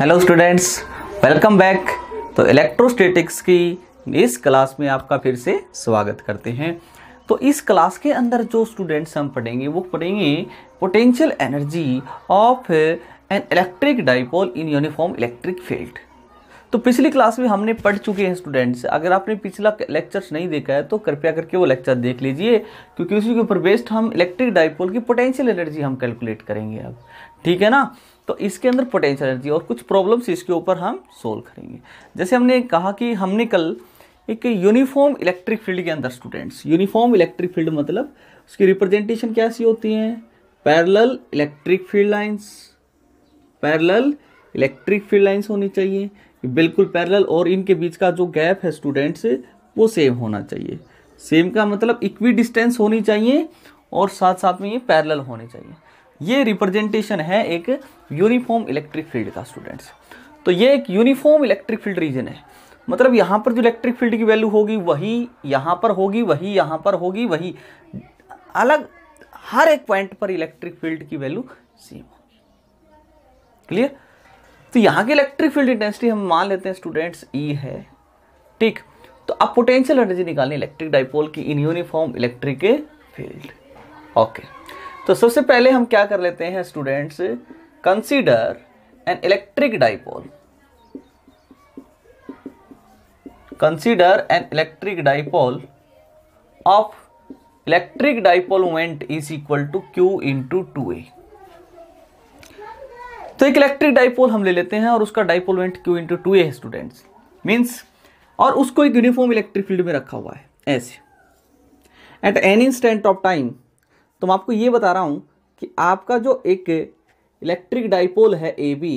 Hello students welcome back तो electrostatics की इस क्लास में आपका फिर से स्वागत करते हैं तो इस क्लास के अंदर जो स्टूडेंट्स हम पढ़ेंगे वो पढ़ेंगे potential energy of an electric dipole in uniform electric field तो पिछली क्लास में हमने पढ़ चुके हैं स्टूडेंट्स अगर आपने पिछला लेक्चर नहीं देखा है तो कृपया करके वो लेक्चर देख लीजिए क्योंकि उसी के ऊपर बेस्ड हम इलेक्ट्रिक डाइपोल की पोटेंशियल एनर्जी हम कैलकुलेट करेंगे अब ठीक है ना तो इसके अंदर पोटेंशियल एनर्जी और कुछ प्रॉब्लम्स इसके ऊपर हम सोल्व करेंगे जैसे हमने कहा कि हमने कल एक यूनिफॉर्म इलेक्ट्रिक फील्ड के अंदर स्टूडेंट्स यूनिफॉर्म इलेक्ट्रिक फील्ड मतलब उसकी रिप्रेजेंटेशन कैसी होती है parallel electric field lines parallel electric field lines होनी चाहिए बिल्कुल पैरेलल और इनके बीच का जो गैप है स्टूडेंट्स वो सेम होना चाहिए सेम का मतलब इक्वी डिस्टेंस होनी चाहिए और साथ साथ में ये पैरेलल होने चाहिए ये रिप्रेजेंटेशन है एक यूनिफॉर्म इलेक्ट्रिक फील्ड का स्टूडेंट्स तो ये एक यूनिफॉर्म इलेक्ट्रिक फील्ड रीजन है मतलब यहाँ पर जो इलेक्ट्रिक फील्ड की वैल्यू होगी वही यहाँ पर होगी वही यहाँ पर होगी वही अलग हर एक पॉइंट पर इलेक्ट्रिक फील्ड की वैल्यू सेम क्लियर तो यहाँ की इलेक्ट्रिक फील्ड इंटेंसिटी हम मान लेते हैं स्टूडेंट्स ई e है ठीक तो अब पोटेंशियल एनर्जी निकालनी इलेक्ट्रिक डाइपोल की in uniform electric field okay okay. तो सबसे पहले हम क्या कर लेते हैं students consider an electric dipole consider an electric dipole of electric dipole moment is equal to Q into two A तो एक इलेक्ट्रिक डाइपोल हम ले लेते हैं और उसका dipole moment Q into two A है स्टूडेंट्स मीन्स और उसको एक यूनिफॉर्म इलेक्ट्रिक फील्ड में रखा हुआ है ऐसे at any instant of time तो मैं आपको ये बता रहा हूँ कि आपका जो एक इलेक्ट्रिक डाइपोल है ए बी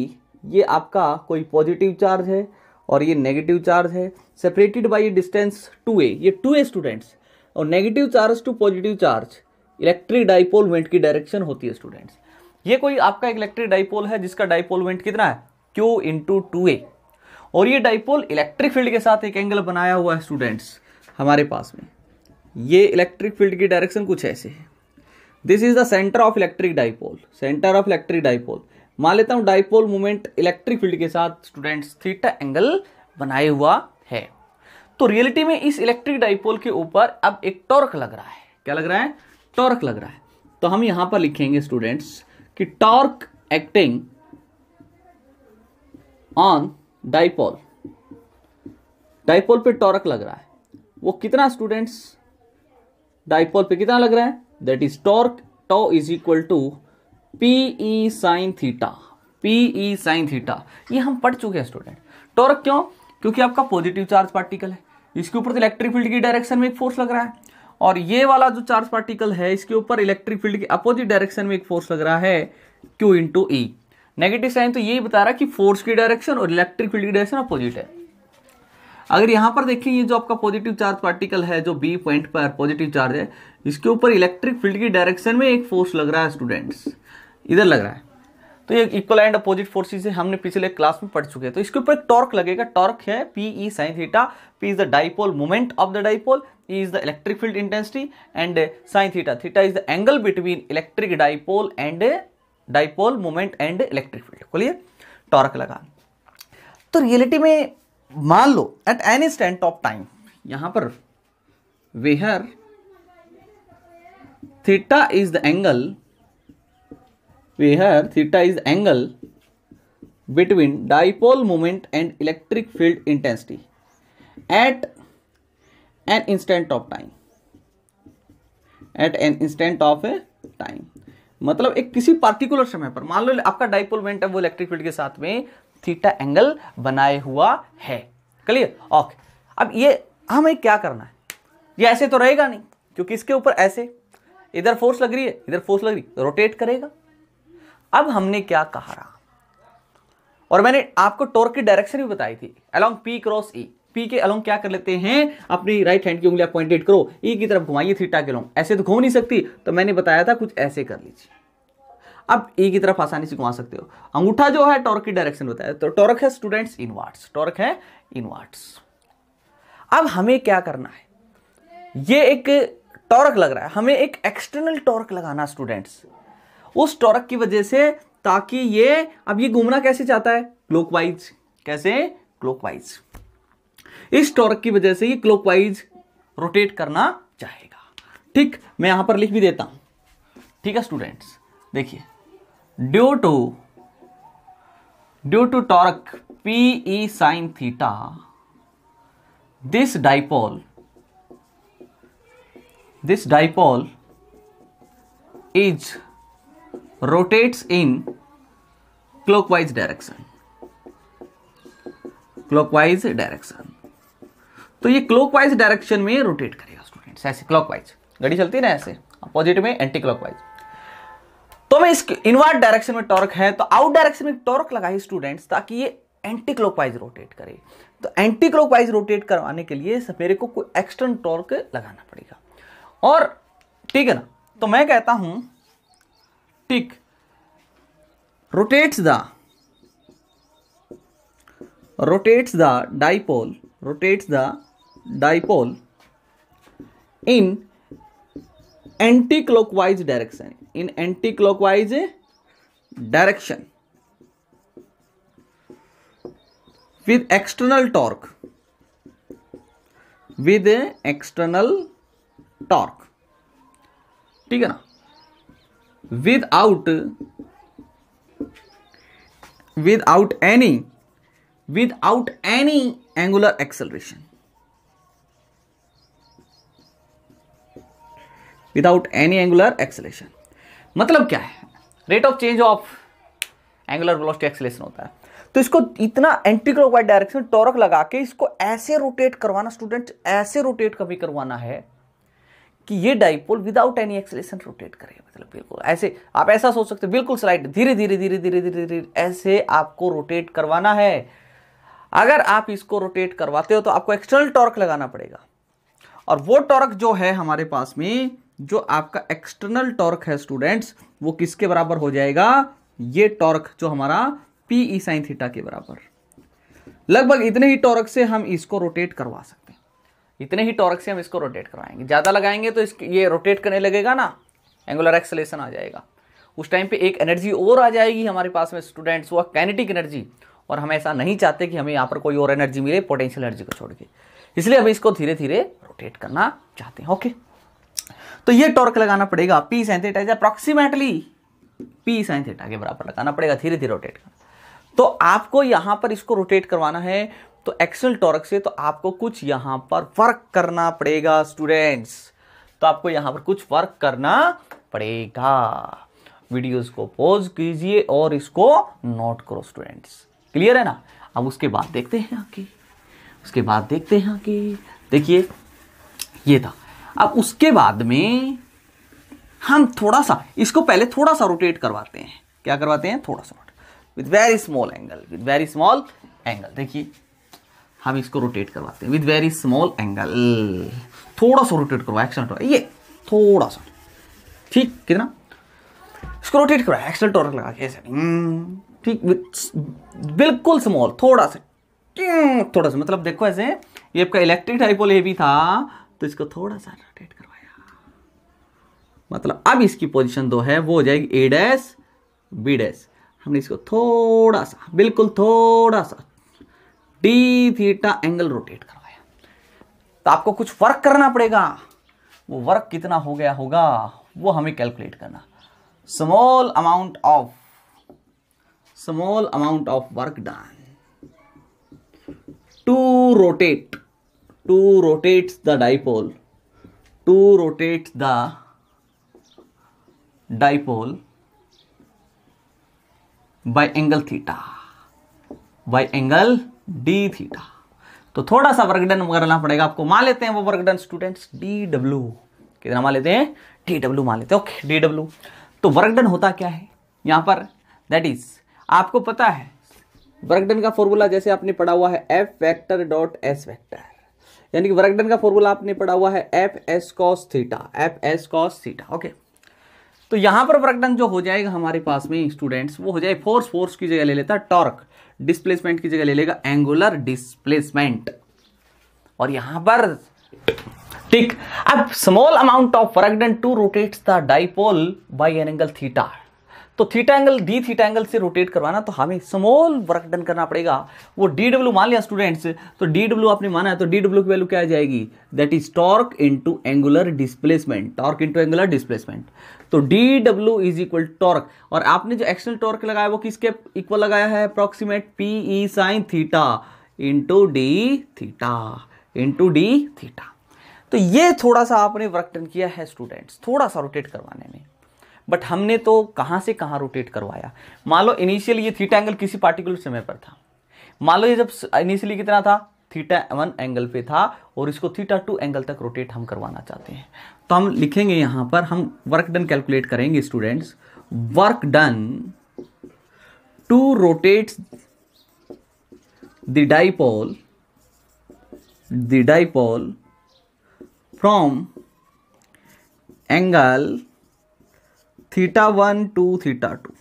ये आपका कोई पॉजिटिव चार्ज है और ये नेगेटिव चार्ज है separated by distance two A ये टू ए स्टूडेंट्स और negative charge to positive charge electric dipole वेंट की डायरेक्शन होती है स्टूडेंट्स ये कोई आपका एक इलेक्ट्रिक डाइपोल है जिसका डाइपोल वेंट कितना है क्यू इंटू टू ए और ये डाइपोल इलेक्ट्रिक फील्ड के साथ एक एंगल बनाया हुआ है स्टूडेंट्स हमारे पास में ये इलेक्ट्रिक फील्ड की डायरेक्शन कुछ ऐसे है this is the centre of electric dipole centre of electric dipole मान लेता हूँ डाइपोल मूवमेंट इलेक्ट्रिक फील्ड के साथ स्टूडेंट्स थीटा एंगल बनाए हुआ है तो रियलिटी में इस इलेक्ट्रिक डाइपोल के ऊपर अब एक टॉर्क लग रहा है क्या लग रहा है टॉर्क लग रहा है तो हम यहां पर लिखेंगे स्टूडेंट्स कि torque acting on dipole dipole पे टॉर्क लग रहा है वो कितना स्टूडेंट्स डाइपोल पे कितना लग रहा है that is torque tau is equal to P E sine theta P E sine theta ये हम पढ़ चुके हैं स्टूडेंट टॉर्क क्यों क्योंकि आपका पॉजिटिव चार्ज पार्टिकल है इसके ऊपर तो इलेक्ट्रिक फील्ड की डायरेक्शन में एक फोर्स लग रहा है और ये वाला जो चार्ज पार्टिकल है इसके ऊपर इलेक्ट्रिक फील्ड के अपोजिट डायरेक्शन में एक फोर्स लग रहा है Q into E negative sign तो यही बता रहा है कि फोर्स की डायरेक्शन और इलेक्ट्रिक फील्ड की डायरेक्शन अपोजिट है अगर यहां पर देखें ये जो आपका पॉजिटिव चार्ज पार्टिकल है जो बी पॉइंट पर पॉजिटिव चार्ज है इसके ऊपर इलेक्ट्रिक फील्ड की डायरेक्शन में एक फोर्स लग रहा है स्टूडेंट्स इधर लग रहा है तो ये इक्वल एंड अपोजिट फोर्सेज है हमने पिछले क्लास में पढ़ चुके हैं तो इसके ऊपर एक टॉर्क लगेगा टॉर्क है P E sine theta P is the dipole moment of the dipole E is the electric field intensity and sine theta theta is the angle between electric dipole and dipole moment and electric field बोलिए torque लगा तो reality में मान लो at any stand of time यहां पर where theta is the angle where theta is angle between dipole moment and electric field intensity eight an instant of time at an instant of a time मतलब एक किसी particular समय पर मान लो आपका dipole moment है वो इलेक्ट्रिक फील्ड के साथ में थीटा एंगल बनाए हुआ है क्लियर ओके अब ये हमें क्या करना है ये ऐसे तो रहेगा नहीं क्योंकि इसके ऊपर ऐसे इधर फोर्स लग रही है इधर फोर्स लग रही है रोटेट करेगा अब हमने क्या कहा रहा और मैंने आपको टोर्क की डायरेक्शन भी बताई थी along P cross E P के अलोंग क्या कर लेते हैं अपनी राइट हैंड की उंगली पॉइंटेड करो ई e की तरफ घुमाइए थीटा के अलोंग ऐसे तो घूम नहीं सकती तो मैंने बताया था कुछ ऐसे कर लीजिए आप ए की तरफ आसानी से घुमा सकते हो अंगूठा जो है टॉर्क की डायरेक्शन बताया तो टॉर्क है स्टूडेंट्स इनवर्ट्स टॉर्क है इनवर्ट्स अब हमें क्या करना है ये एक टॉर्क लग रहा है हमें एक एक्सटर्नल टॉर्क लगाना स्टूडेंट्स उस टॉर्क की वजह से ताकि ये अब ये घूमना कैसे चाहता है क्लॉकवाइज कैसे क्लॉकवाइज इस टॉर्क की वजह से ये क्लॉकवाइज रोटेट करना चाहेगा ठीक मैं यहां पर लिख भी देता हूं ठीक है स्टूडेंट्स देखिए due to due to torque P E sine theta this dipole this dipole is rotates in clockwise direction clockwise direction तो ये क्लॉकवाइज डायरेक्शन में रोटेट करेगा स्टूडेंट्स ऐसे क्लॉकवाइज घड़ी चलती है ना ऐसे अपोजिट में एंटी क्लॉकवाइज तो हमें इस इनवर्ट डायरेक्शन में टॉर्क है तो आउट डायरेक्शन में टॉर्क लगाई स्टूडेंट्स ताकि ये एंटी क्लॉकवाइज रोटेट करे तो एंटी क्लॉकवाइज रोटेट करवाने के लिए मेरे को कोई एक्सटर्न टॉर्क लगाना पड़ेगा और ठीक है ना तो मैं कहता हूं tick rotates the rotates the dipole rotates the dipole in anti clockwise direction in anti clockwise direction with external torque with external torque ठीक है ना without without any without any angular acceleration without any angular acceleration मतलब क्या है rate of change of angular velocity acceleration होता है तो इसको इतना एंटी क्लॉकवाइज डायरेक्शन में टॉर्क लगा के इसको ऐसे रोटेट करवाना स्टूडेंट ऐसे रोटेट कभी करवाना है कि ये dipole without any acceleration rotate करे मतलब बिल्कुल ऐसे आप ऐसा सोच सकते हो बिल्कुल स्लाइड धीरे धीरे धीरे धीरे धीरे धीरे ऐसे आपको रोटेट करवाना है अगर आप इसको रोटेट करवाते हो तो आपको एक्सटर्नल टॉर्क लगाना पड़ेगा और वो टॉर्क जो है हमारे पास में जो आपका एक्सटर्नल टॉर्क है स्टूडेंट्स वो किसके बराबर हो जाएगा ये टॉर्क जो हमारा पी ई साइन थीटा के बराबर लगभग इतने ही टॉर्क से हम इसको रोटेट करवा सकते हैं इतने ही टॉर्क से हम इसको रोटेट करवाएंगे ज़्यादा लगाएंगे तो इस ये रोटेट करने लगेगा ना एंगुलर एक्सलेशन आ जाएगा उस टाइम पे एक एनर्जी और आ जाएगी हमारे पास में स्टूडेंट्स वह कैनेटिक एनर्जी और हम ऐसा नहीं चाहते कि हमें यहाँ पर कोई और एनर्जी मिले पोटेंशियल एनर्जी को छोड़ के इसलिए हम इसको धीरे धीरे रोटेट करना चाहते हैं ओके तो ये टॉर्क लगाना पड़ेगा P sine theta is approximately P sine theta के बराबर लगाना पड़ेगा धीरे धीरे रोटेट करना तो आपको यहां पर इसको रोटेट करवाना है तो एक्सल टॉर्क से तो आपको कुछ यहां पर वर्क करना पड़ेगा स्टूडेंट्स तो आपको यहां पर कुछ वर्क करना पड़ेगा वीडियोस को पॉज कीजिए और इसको नोट करो स्टूडेंट्स क्लियर है ना अब उसके बाद देखते हैं आपकी उसके बाद देखते हैं आगे देखिए ये था अब उसके बाद में हम थोड़ा सा इसको पहले थोड़ा सा रोटेट करवाते हैं क्या करवाते हैं थोड़ा सा rotate with very small angle with very small angle देखिए हम इसको रोटेट करवाते हैं विद वेरी स्मॉल एंगल थोड़ा सा रोटेट करवा एक्सेलेंट हो ये थोड़ा सा ठीक कितना इसको रोटेट करवा एक्सेलेंट और लगा के ठीक बिल्कुल स्मॉल थोड़ा सा थोड़ा सा मतलब देखो ऐसे ये आपका इलेक्ट्रिक टाइपोल ये भी था तो इसको थोड़ा सा रोटेट करवाया मतलब अब इसकी पोजीशन दो है वो हो जाएगी ए डैस बी डैस हमने इसको थोड़ा सा बिल्कुल थोड़ा सा डी थीटा एंगल रोटेट करवाया तो आपको कुछ वर्क करना पड़ेगा वो वर्क कितना हो गया होगा वो हमें कैलकुलेट करना small amount of small amount of work done to rotate to rotate the dipole to rotate the dipole by angle theta by angle d theta तो थोड़ा सा वर्कडन करना पड़ेगा आपको मान लेते हैं वो वर्कडन स्टूडेंट्स डी डब्ल्यू कितना मान लेते हैं डी डब्ल्यू मान लेते हैं ओके डी डब्ल्यू तो वर्कडन होता क्या है यहां पर दैट इज आपको पता है वर्कडन का फॉर्मूला जैसे आपने पढ़ा हुआ है F vector dot S vector यानी कि वर्कडन का फॉर्मूला आपने पढ़ा हुआ है F S cos theta F S cos theta okay तो यहां पर वर्कडन जो हो जाएगा हमारे पास में स्टूडेंट्स वो हो जाए फोर्स फोर्स की जगह ले लेता है टॉर्क डिस्प्लेसमेंट की जगह ले लेगा एंगुलर डिस्प्लेसमेंट और यहां पर ठीक अब small amount of work done to rotates the dipole by an angle theta तो theta angle D theta angle से रोटेट करवाना तो हमें स्मॉल वर्क डन करना पड़ेगा वो डी डब्ल्यू मान लिया स्टूडेंट्स तो डी डब्ल्यू आपने माना है तो डी डब्ल्यू की वैल्यू क्या आ जाएगी that is torque into angular displacement torque into angular displacement तो D W is equal torque और आपने जो एक्सटर्नल टॉर्क लगाया वो किसके इक्वल लगाया है approximate P E sine theta into D theta into D theta तो ये थोड़ा सा आपने वर्क डन किया है स्टूडेंट्स थोड़ा सा रोटेट करवाने में बट हमने तो कहाँ से कहाँ रोटेट करवाया मान लो इनिशियली ये थीटा एंगल किसी पार्टिकुलर समय पर था मान लो ये जब इनिशियली कितना था थीटा वन एंगल पे था और इसको थीटा टू एंगल तक रोटेट हम करवाना चाहते हैं तो हम लिखेंगे यहाँ पर हम वर्क डन कैलकुलेट करेंगे students work done to rotate the dipole the dipole from angle theta one to theta two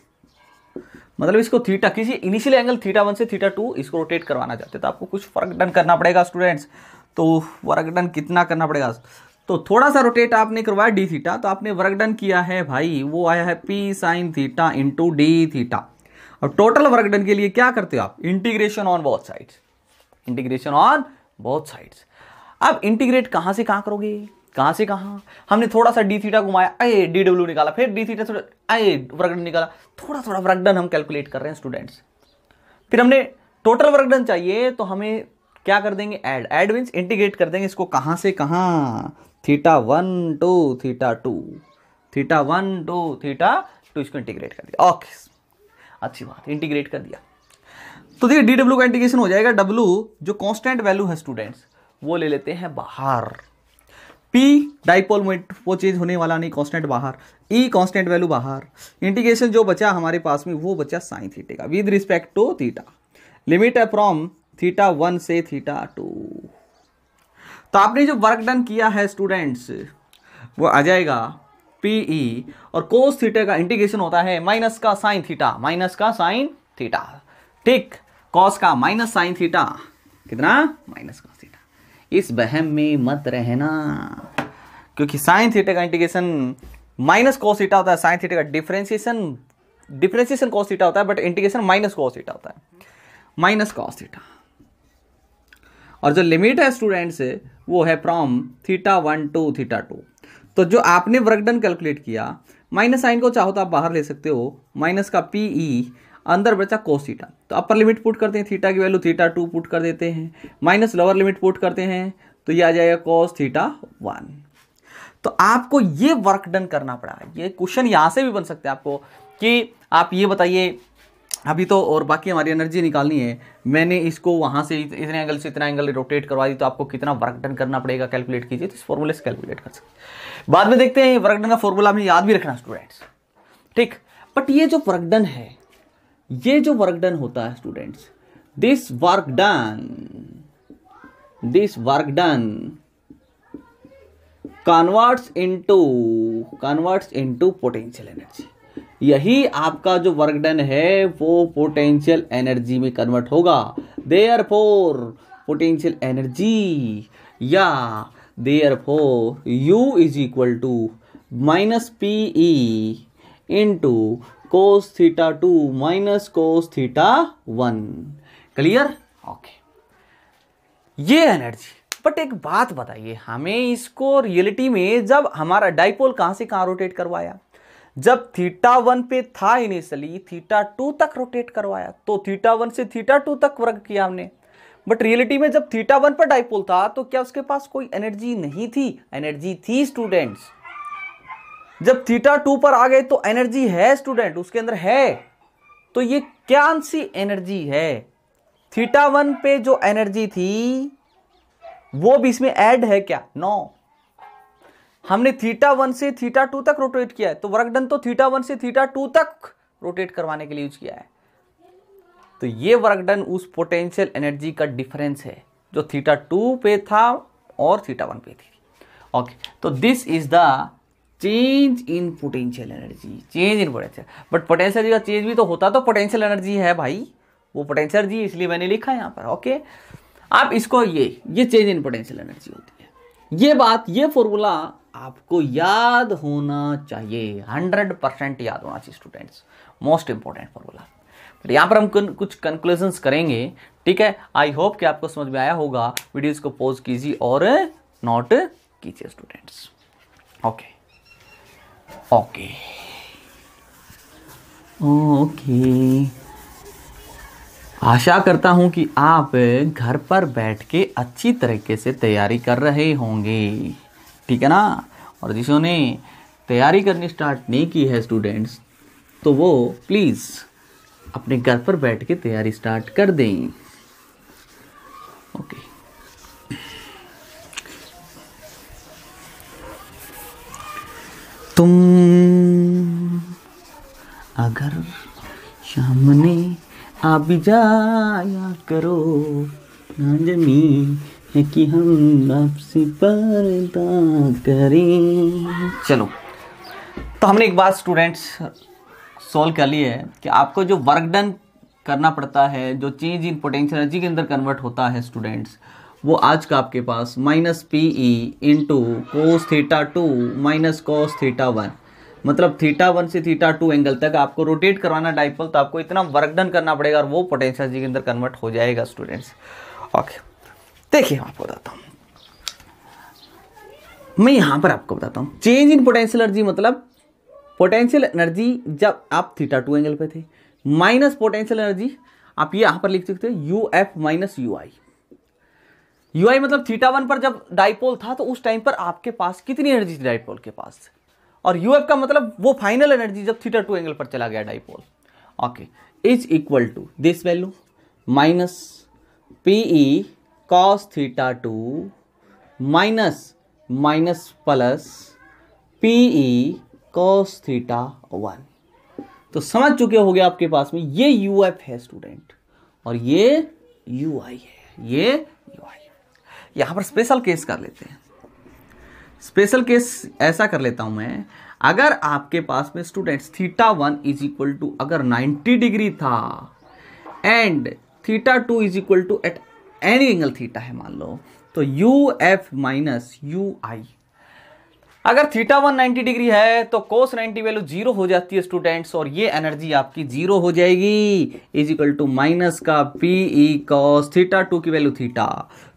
मतलब इसको थीटा किसी इनिशियल एंगल थीटा वन से थीटा टू इसको रोटेट करवाना चाहते तो आपको कुछ वर्क डन करना पड़ेगा स्टूडेंट्स तो वर्क डन कितना करना पड़ेगा तो थोड़ा सा रोटेट आपने करवाया डी थीटा तो आपने वर्क डन किया है भाई वो आया है P sine theta into D theta अब टोटल वर्क डन के लिए क्या करते हो आप integration on both sides integration on both sides अब इंटीग्रेट कहाँ से कहाँ करोगे कहाँ से कहाँ हमने थोड़ा सा डी थीटा घुमाया अये डी डब्ल्यू निकाला फिर डी थीटा थोड़ा अये वर्कडन निकाला थोड़ा थोड़ा वर्कडन हम कैलकुलेट कर रहे हैं स्टूडेंट्स फिर हमने टोटल वर्कडन चाहिए तो हमें क्या कर देंगे एड एड मीन्स इंटीग्रेट कर देंगे इसको कहाँ से कहाँ theta one to theta two theta one to theta two इसको इंटीग्रेट कर दिया ओके अच्छी बात इंटीग्रेट कर दिया तो देखिए डी डब्ल्यू का इंटीग्रेशन हो जाएगा डब्ल्यू जो कॉन्स्टेंट वैल्यू है स्टूडेंट्स वो ले लेते हैं बाहर पी डाइपोल में वो चेंज होने वाला नहीं कांस्टेंट बाहर ई कांस्टेंट वैल्यू बाहर इंटीग्रेशन जो बचा हमारे पास में वो बचा साइन थीटे का with respect to theta limit है फ्रॉम थीटा वन से थीटा टू तो आपने जो वर्क डन किया है स्टूडेंट्स वो आ जाएगा पी ई e और कोस थीटा का इंटीग्रेशन होता है माइनस का साइन थीटा माइनस का साइन थीटा ठीक कॉस का माइनस साइन थीटा कितना माइनस का इस बहम में मत रहना क्योंकि साइन थीटा का इंटीग्रेशन माइनस कॉस थीटा होता है साइन थीटा का डिफरेंशिएशन डिफरेंशिएशन कॉस थीटा होता है but integration minus cos theta होता है माइनस कॉस थीटा और जो लिमिट है स्टूडेंट से वो है from theta one to theta two तो जो आपने वर्कडन कैलकुलेट किया माइनस साइन को चाहो तो आप बाहर ले सकते हो माइनस का पी ई e अंदर बचा को थीटा तो अपर लिमिट पुट करते हैं थीटा की वैल्यू थीटा टू पुट कर देते हैं माइनस लोअर लिमिट पुट करते हैं तो ये आ जाएगा कोस थीटा वन तो आपको ये वर्क डन करना पड़ा ये क्वेश्चन यहाँ से भी बन सकते हैं आपको कि आप ये बताइए अभी तो और बाकी हमारी एनर्जी निकालनी है मैंने इसको वहाँ से इतने एंगल से इतना एंगल रोटेट करवा दी तो आपको कितना वर्क डन करना पड़ेगा कैलकुलेट कीजिए तो इस फॉर्मूले से कैलकुलेट कर सकते बाद में देखते हैं वर्क डन का फॉर्मूला हमें याद भी रखना स्टूडेंट्स ठीक बट ये जो वर्क डन है ये जो वर्क डन होता है students this work done this work done converts into converts into potential energy यही आपका जो वर्क डन है वो पोटेंशियल एनर्जी में कन्वर्ट होगा देयर फोर पोटेंशियल एनर्जी या therefore U is equal to minus P E into cos theta two minus cos theta one clear okay ये energy but एक बात बताइए हमें इसको रियलिटी में जब हमारा डाइपोल कहां से कहां रोटेट करवाया जब थीटा वन पे था इनिशियली थीटा टू तक रोटेट करवाया तो थीटा वन से थीटा टू तक वर्क किया हमने बट रियलिटी में जब थीटा वन पर डाइपोल था तो क्या उसके पास कोई एनर्जी नहीं थी एनर्जी थी स्टूडेंट्स जब थीटा टू पर आ गए तो एनर्जी है स्टूडेंट उसके अंदर है तो ये क्या सी एनर्जी है थीटा वन पे जो एनर्जी थी वो भी इसमें ऐड है क्या नो हमने थीटा वन से थीटा टू तक रोटेट किया है तो वर्क डन तो थीटा वन से थीटा टू तक रोटेट करवाने के लिए यूज किया है तो ये वर्क डन उस पोटेंशियल एनर्जी का डिफरेंस है जो थीटा टू पे था और थीटा वन पे थी ओके okay, तो this is the change in potential energy change in potential but potential का चेंज भी तो होता तो पोटेंशियल एनर्जी है भाई वो पोटेंशियल जी इसलिए मैंने लिखा है यहाँ पर ओके आप इसको ये ये चेंज इन पोटेंशियल एनर्जी होती है ये बात ये फॉर्मूला आपको याद होना चाहिए हंड्रेड परसेंट याद होना चाहिए स्टूडेंट्स मोस्ट इंपॉर्टेंट फॉर्मूला पर यहाँ पर हम कुछ कंक्लूजन करेंगे ठीक है आई होप कि आपको समझ में आया होगा वीडियोज को पॉज कीजिए और नोट कीजिए students okay okay. Okay okay आशा करता हूँ कि आप घर पर बैठ के अच्छी तरीके से तैयारी कर रहे होंगे ठीक है ना और जिन्होंने तैयारी करनी स्टार्ट नहीं की है स्टूडेंट्स तो वो प्लीज़ अपने घर पर बैठ के तैयारी स्टार्ट कर दें ओके okay. तुम अगर सामने आ भी जाया करो नाजमी है कि हम आपसे पर्दा करें चलो तो हमने एक बात स्टूडेंट्स सॉल्व कर ली है कि आपको जो वर्क डन करना पड़ता है जो चेंज इन पोटेंशियल एनर्जी के अंदर कन्वर्ट होता है स्टूडेंट्स वो आज का आपके पास minus P E into cos theta two minus cos theta one मतलब थीटा वन से थीटा टू एंगल तक आपको रोटेट करवाना डाइपल तो आपको इतना वर्क डन करना पड़ेगा और वो पोटेंशियल जी के अंदर कन्वर्ट हो जाएगा स्टूडेंट्स ओके देखिए मैं आपको बताता हूँ मैं यहाँ पर आपको बताता हूँ चेंज इन पोटेंशियल एनर्जी मतलब पोटेंशियल एनर्जी जब आप थीटा टू एंगल पे थे माइनस पोटेंशियल एनर्जी आप ये यहाँ पर लिख सकते हो U F minus U I UI मतलब थीटा वन पर जब डाइपोल था तो उस टाइम पर आपके पास कितनी एनर्जी थी डाइपोल के पास और यूएफ का मतलब वो फाइनल एनर्जी जब थीटा टू एंगल पर चला गया dipole okay is equal to this value minus P E cos theta two minus minus plus P E cos theta one तो समझ चुके हो गए आपके पास में ये यू है स्टूडेंट और ये यू आई है ये यू आई यहाँ पर स्पेशल केस कर लेते हैं स्पेशल केस ऐसा कर लेता हूँ मैं अगर आपके पास में students theta one is equal to अगर 90 डिग्री था and theta two is equal to at any angle theta है मान लो तो U F minus U I अगर थीटा वन नाइन्टी डिग्री है तो कोस 90 वैल्यू जीरो हो जाती है स्टूडेंट्स और ये एनर्जी आपकी जीरो हो जाएगी इज इक्वल टू माइनस का P E cos theta two की वैल्यू थीटा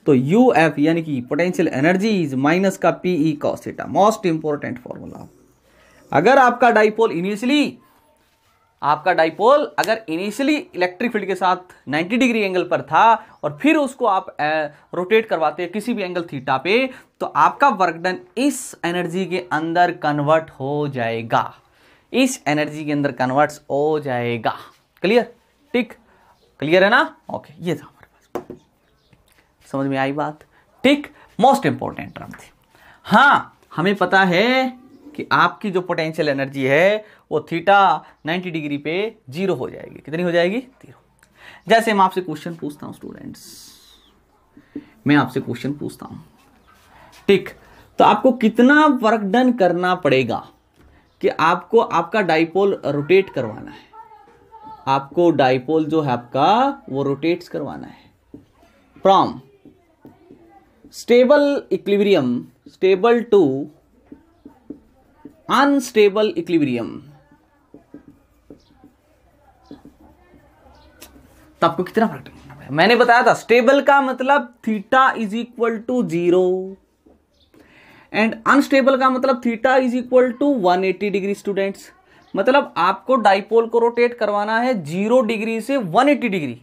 तो यू एफ यानी कि पोटेंशियल एनर्जी इज माइनस का P E cos theta most important formula अगर आपका डाइपोल इनिशियली आपका डाइपोल अगर इनिशियली इलेक्ट्रिक फील्ड के साथ 90 डिग्री एंगल पर था और फिर उसको आप रोटेट करवाते किसी भी एंगल थीटा पे तो आपका वर्क डन इस एनर्जी के अंदर कन्वर्ट हो जाएगा इस एनर्जी के अंदर कन्वर्ट हो जाएगा क्लियर ठीक क्लियर है ना ओके ये था समझ में आई बात ठीक मोस्ट इंपॉर्टेंट टर्म थी हाँ हमें पता है कि आपकी जो पोटेंशियल एनर्जी है वो थीटा 90 डिग्री पे जीरो हो जाएगी कितनी हो जाएगी जीरो जैसे मैं आपसे क्वेश्चन पूछता हूँ स्टूडेंट्स मैं आपसे क्वेश्चन पूछता हूँ ठीक तो आपको कितना वर्क डन करना पड़ेगा कि आपको आपका डाइपोल रोटेट करवाना है आपको डाइपोल जो है आपका वो रोटेट्स करवाना है from stable equilibrium stable to unstable equilibrium तो आपको कितना फर्क मैंने बताया था स्टेबल का मतलब theta is equal to zero and unstable का मतलब theta is equal to 180 degree students मतलब आपको डाइपोल को रोटेट करवाना है जीरो डिग्री से 180 डिग्री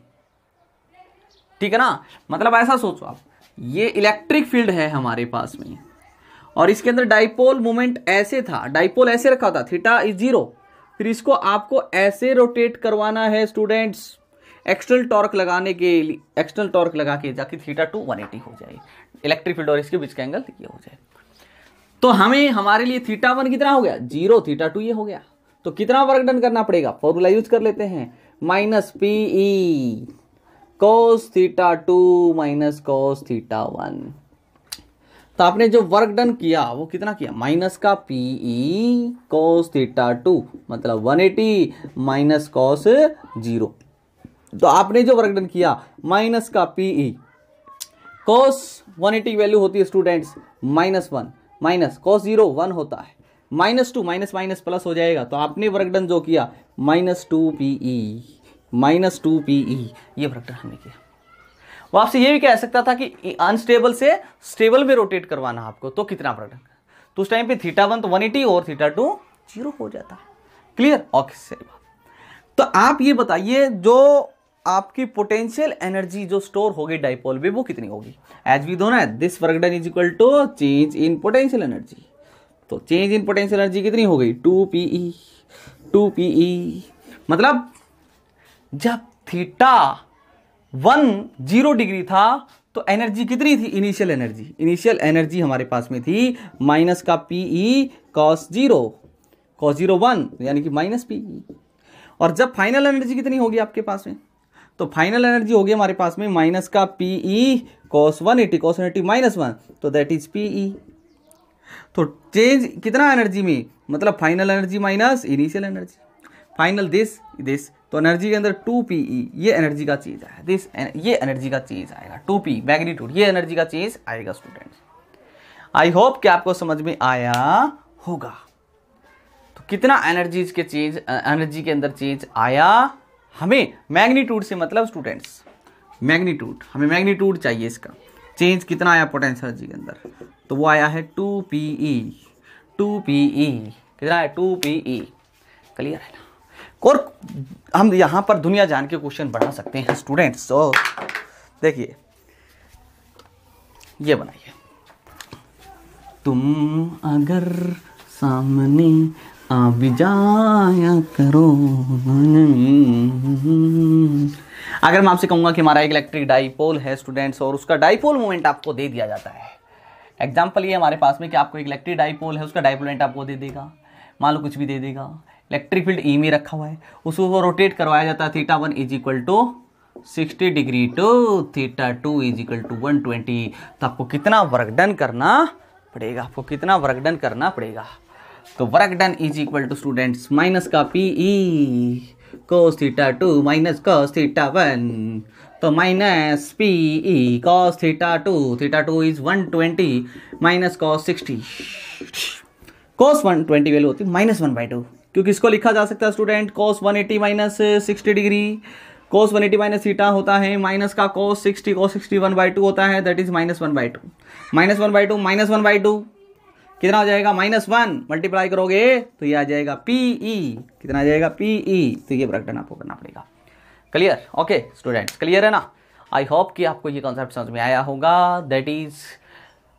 ठीक है ना मतलब ऐसा सोचो आप ये इलेक्ट्रिक फील्ड है हमारे पास में और इसके अंदर डाइपोल मोमेंट ऐसे था डाइपोल ऐसे रखा था थीटा इज जीरो फिर इसको आपको ऐसे रोटेट करवाना है स्टूडेंट्स एक्सटर्नल टॉर्क लगाने के लिए एक्सटर्नल टॉर्क लगा के जाके थीटा टू वन एटी हो जाए इलेक्ट्रिक फील्ड और इसके बीच का एंगल ये हो जाए तो हमें हमारे लिए थीटा वन कितना हो गया जीरो थीटा टू ये हो गया तो कितना वर्क डन करना पड़ेगा फॉर्मूला यूज कर लेते हैं minus P E cos theta two minus cos theta one तो आपने जो वर्क डन किया वो कितना किया माइनस का पीई कोस थीटा टू मतलब 180 एटी माइनस कॉस जीरो तो आपने जो वर्क डन किया माइनस का पीई वन 180 वैल्यू होती है students minus one minus cos zero one होता है minus two minus minus plus हो जाएगा तो आपने वर्क डन जो किया minus two PE minus two P E ये फैक्टर हमने किया वो आपसे ये भी कह सकता था कि अनस्टेबल से स्टेबल में रोटेट करवाना आपको तो कितना प्रोडक्ट तो उस टाइम पे थीटा वन तो वन एटी और थीटा टू जीरो हो जाता है क्लियर ओके सही बात तो आप ये बताइए जो आपकी पोटेंशियल एनर्जी जो स्टोर होगी डाइपोल में वो कितनी होगी एज वी दो ना this work is equal to change in potential energy तो चेंज इन पोटेंशियल एनर्जी कितनी हो गई two P E two P E मतलब जब थीटा वन जीरो डिग्री था तो एनर्जी कितनी थी इनिशियल एनर्जी इनिशियल एनर्जी हमारे पास में थी माइनस का P E cos zero cos zero one यानी कि माइनस पी ई और जब फाइनल एनर्जी कितनी होगी आपके पास में तो फाइनल एनर्जी होगी हमारे पास में माइनस का P E cos one eighty cos one eighty minus one तो दैट इज पी ई तो चेंज कितना एनर्जी में मतलब final energy minus initial energy final this this तो एनर्जी के अंदर टू पी ई ये एनर्जी का चीज़ आया दिस ये एनर्जी का चीज़ आएगा टू पी मैग्नीट्यूड ये एनर्जी का चीज़ आएगा स्टूडेंट्स आई होप कि आपको समझ में आया होगा तो कितना एनर्जी के चीज एनर्जी के अंदर चीज आया हमें मैग्नीट्यूड से मतलब स्टूडेंट्स मैग्नीट्यूड हमें मैग्नीट्यूड चाहिए इसका चेंज कितना आया पोटेंशियल एनर्जी के अंदर तो वो आया है two P E two P E कितना है टू पी ई क्लियर है ना और हम यहाँ पर दुनिया जान के क्वेश्चन बढ़ा सकते हैं स्टूडेंट्स तो देखिए ये बनाइए तुम अगर सामने आ भी जाया करो अगर मैं आपसे कहूँगा कि हमारा एक इलेक्ट्रिक डाईपोल है स्टूडेंट्स और उसका डाईपोल मोमेंट आपको दे दिया जाता है एग्जाम्पल ये हमारे पास में कि आपको एक इलेक्ट्रिक डाईपोल है उसका डाईपोल मोमेंट आपको दे देगा मान लो कुछ भी दे देगा इलेक्ट्रिक फील्ड ई e में रखा हुआ है उसको वो रोटेट करवाया जाता है theta one is equal to sixty degree to theta two is equal to one twenty तो आपको कितना वर्क डन करना पड़ेगा आपको कितना वर्क डन करना पड़ेगा तो work done is equal to students minus का P E cos theta two minus cos theta one तो minus P E cos theta two theta two is one twenty minus cos sixty cos one twenty value होती है minus one by to क्योंकि इसको लिखा जा सकता है student cos 180 eighty minus sixty degree cos 180 eighty minus theta होता है माइनस का cos 60 cos 61 one by two होता है that is minus one by two minus one by two minus one by two कितना हो जाएगा माइनस वन मल्टीप्लाई करोगे तो ये आ जाएगा पीई e. कितना आ जाएगा पीई e. तो ये प्रकटन आपको करना पड़ेगा क्लियर ओके स्टूडेंट्स क्लियर है ना आई होप कि आपको ये कॉन्सेप्ट समझ में आया होगा that is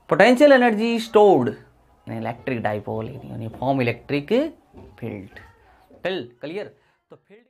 potential energy stored electric dipole in uniform electric field till clear तो फील्ड